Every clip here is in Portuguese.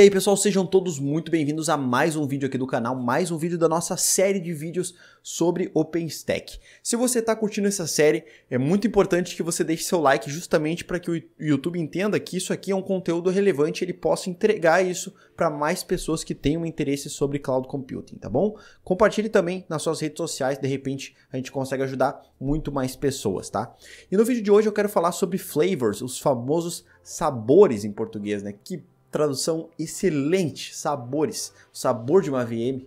E aí pessoal, sejam todos muito bem-vindos a mais um vídeo aqui do canal, mais um vídeo da nossa série de vídeos sobre OpenStack. Se você está curtindo essa série, é muito importante que você deixe seu like justamente para que o YouTube entenda que isso aqui é um conteúdo relevante e ele possa entregar isso para mais pessoas que tenham interesse sobre Cloud Computing, tá bom? Compartilhe também nas suas redes sociais, de repente a gente consegue ajudar muito mais pessoas, tá? E no vídeo de hoje eu quero falar sobre flavors, os famosos sabores em português, né? Que tradução excelente, sabores, sabor de uma VM.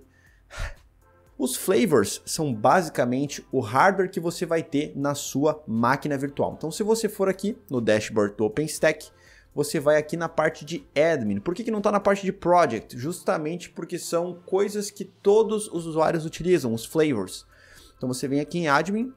Os flavors são basicamente o hardware que você vai ter na sua máquina virtual. Então, se você for aqui no dashboard do OpenStack, você vai aqui na parte de admin. Por que, que não está na parte de project? Justamente porque são coisas que todos os usuários utilizam, os flavors. Então, você vem aqui em admin,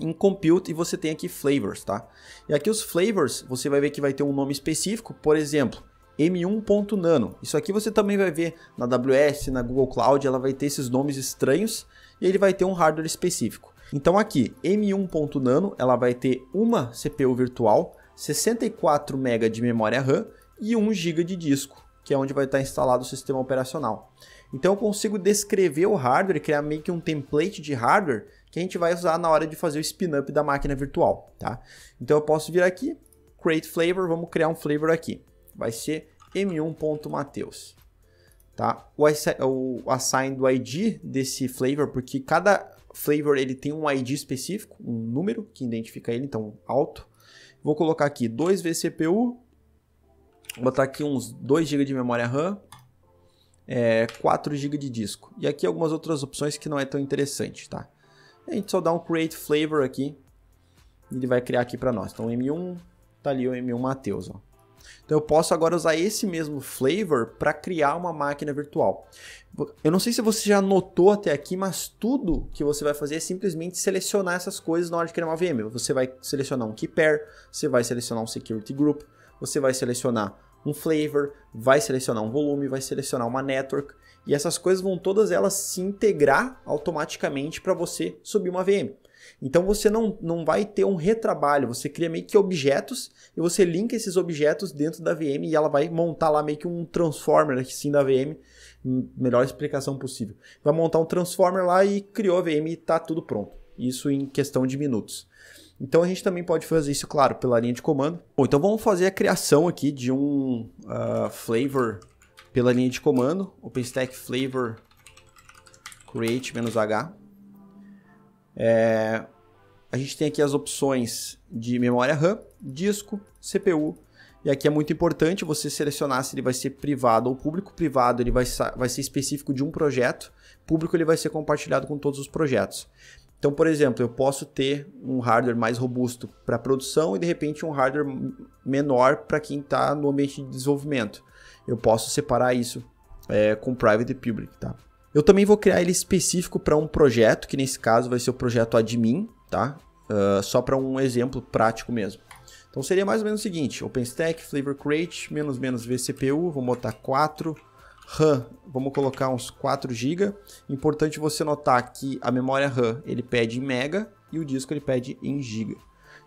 em compute e você tem aqui flavors, tá? E aqui os flavors, você vai ver que vai ter um nome específico, por exemplo, M1. Nano. Isso aqui você também vai ver na AWS, na Google Cloud, ela vai ter esses nomes estranhos e ele vai ter um hardware específico. Então aqui, M1. Nano, ela vai ter uma CPU virtual, 64 MB de memória RAM e 1 GB de disco, que é onde vai estar instalado o sistema operacional. Então eu consigo descrever o hardware, criar meio que um template de hardware que a gente vai usar na hora de fazer o spin-up da máquina virtual, tá? Então eu posso vir aqui, create flavor, vamos criar um flavor aqui vai ser m1.mateus. Tá? O, o assign do ID desse flavor, porque cada flavor ele tem um ID específico, um número que identifica ele, então alto. Vou colocar aqui 2 vcpu botar aqui uns 2 GB de memória RAM, é, 4 GB de disco. E aqui algumas outras opções que não é tão interessante, tá? A gente só dá um create flavor aqui, ele vai criar aqui para nós. Então M1, tá ali o M1 Mateus, ó. Então eu posso agora usar esse mesmo flavor para criar uma máquina virtual. Eu não sei se você já notou até aqui, mas tudo que você vai fazer é simplesmente selecionar essas coisas na hora de criar uma VM. Você vai selecionar um key pair, você vai selecionar um security group, você vai selecionar um flavor, vai selecionar um volume, vai selecionar uma network, e essas coisas vão todas elas se integrar automaticamente para você subir uma VM. Então você não, não vai ter um retrabalho, você cria meio que objetos e você linka esses objetos dentro da VM e ela vai montar lá meio que um transformer assim da VM, hum, melhor explicação possível. Vai montar um transformer lá e criou a VM e está tudo pronto. Isso em questão de minutos. Então a gente também pode fazer isso, claro, pela linha de comando. Bom, então vamos fazer a criação aqui de um uh, flavor pela linha de comando, OpenStack flavor create-h. É, a gente tem aqui as opções de memória RAM, disco, CPU. E aqui é muito importante você selecionar se ele vai ser privado ou público. Privado ele vai, vai ser específico de um projeto, público ele vai ser compartilhado com todos os projetos. Então, por exemplo, eu posso ter um hardware mais robusto para produção e de repente um hardware menor para quem está no ambiente de desenvolvimento. Eu posso separar isso é, com private e public, tá? Eu também vou criar ele específico para um projeto, que nesse caso vai ser o projeto admin, tá? Uh, só para um exemplo prático mesmo. Então seria mais ou menos o seguinte, OpenStack, Flavor Create menos menos VCPU, vamos botar 4, RAM, vamos colocar uns 4 GB. Importante você notar que a memória RAM ele pede em mega e o disco ele pede em giga.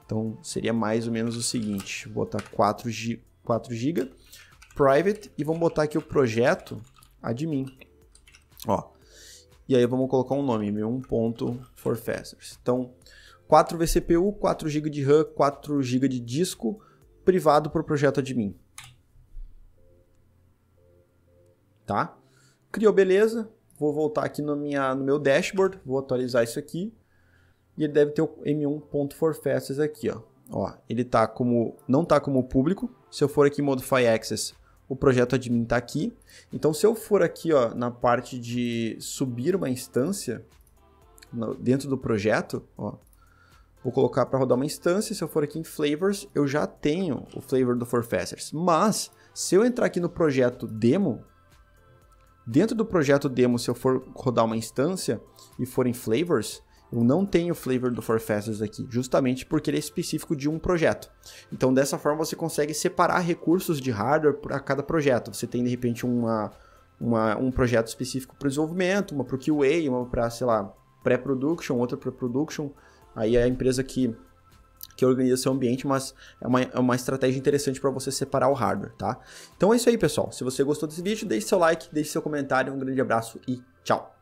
Então seria mais ou menos o seguinte, vou botar 4 GB, 4 GB private e vamos botar aqui o projeto admin. Ó. E aí vamos colocar um nome, M1. for fasters. Então, 4 VCPU, 4 GB de RAM, 4 GB de disco privado para o projeto admin. Tá? Criou, beleza. Vou voltar aqui no, minha, no meu dashboard, vou atualizar isso aqui. E ele deve ter o M1.forfasters aqui, ó. ó ele tá como, não está como público. Se eu for aqui em Modify Access, o projeto admin está aqui. Então, se eu for aqui ó, na parte de subir uma instância dentro do projeto, ó, vou colocar para rodar uma instância. Se eu for aqui em flavors, eu já tenho o flavor do Forfacers. Mas, se eu entrar aqui no projeto demo, dentro do projeto demo, se eu for rodar uma instância e for em flavors, eu não tenho o flavor do For Festers aqui, justamente porque ele é específico de um projeto. Então, dessa forma, você consegue separar recursos de hardware para cada projeto. Você tem, de repente, uma, uma um projeto específico para desenvolvimento, uma para o QA, uma para, sei lá, pré-production, outra para production. Aí é a empresa que, que organiza seu ambiente, mas é uma, é uma estratégia interessante para você separar o hardware, tá? Então é isso aí, pessoal. Se você gostou desse vídeo, deixe seu like, deixe seu comentário. Um grande abraço e tchau!